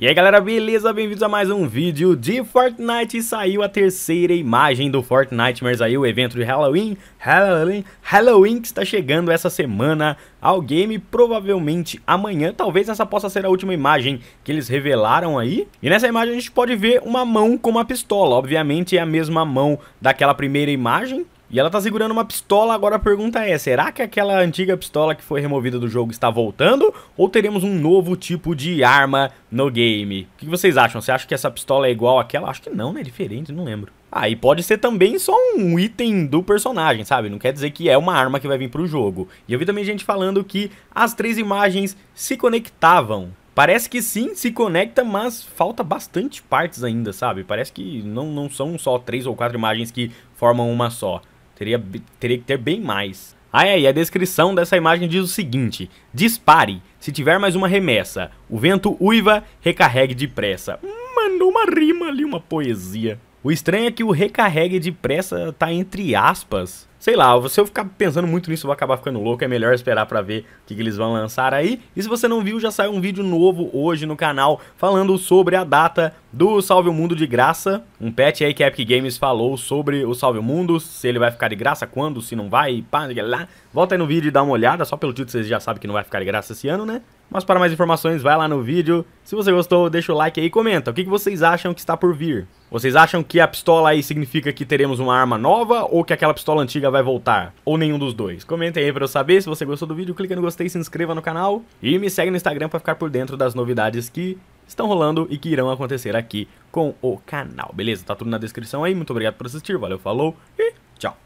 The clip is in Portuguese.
E aí galera, beleza? Bem-vindos a mais um vídeo de Fortnite Saiu a terceira imagem do Fortnite Mas aí o evento de Halloween Halloween, Halloween que está chegando essa semana ao game Provavelmente amanhã, talvez essa possa ser a última imagem que eles revelaram aí E nessa imagem a gente pode ver uma mão com uma pistola Obviamente é a mesma mão daquela primeira imagem e ela tá segurando uma pistola, agora a pergunta é, será que aquela antiga pistola que foi removida do jogo está voltando? Ou teremos um novo tipo de arma no game? O que vocês acham? Você acha que essa pistola é igual àquela? Acho que não, né? É diferente, não lembro. Ah, e pode ser também só um item do personagem, sabe? Não quer dizer que é uma arma que vai vir pro jogo. E eu vi também gente falando que as três imagens se conectavam. Parece que sim, se conecta, mas falta bastante partes ainda, sabe? Parece que não, não são só três ou quatro imagens que formam uma só. Teria, teria que ter bem mais. Ah, é, e a descrição dessa imagem diz o seguinte: dispare. Se tiver mais uma remessa, o vento uiva, recarregue depressa. Mandou uma rima ali, uma poesia. O estranho é que o recarregue depressa tá entre aspas. Sei lá, se eu ficar pensando muito nisso, eu vou acabar ficando louco. É melhor esperar para ver o que, que, eles vão lançar aí. E se você não viu, já saiu um vídeo novo hoje no canal falando sobre a data do Salve o Mundo de graça. Um patch aí que a Epic Games falou sobre o Salve o Mundo, se ele vai ficar de graça, quando, se não vai, pá, lá. Volta aí no vídeo e dá uma olhada, só pelo título vocês já sabem que não vai ficar de graça esse ano, né? Mas para mais informações, vai lá no vídeo. Se você gostou, deixa o like aí e comenta. O que, vocês acham que está por vir? Vocês acham que a pistola aí significa que teremos uma arma nova ou que aquela pistola antiga vai voltar? Ou nenhum dos dois? Comentem aí para eu saber. Se você gostou do vídeo, clica no gostei, se inscreva no canal e me segue no Instagram para ficar por dentro das novidades que estão rolando e que irão acontecer aqui com o canal. Beleza? Tá tudo na descrição aí. Muito obrigado por assistir, valeu, falou e tchau!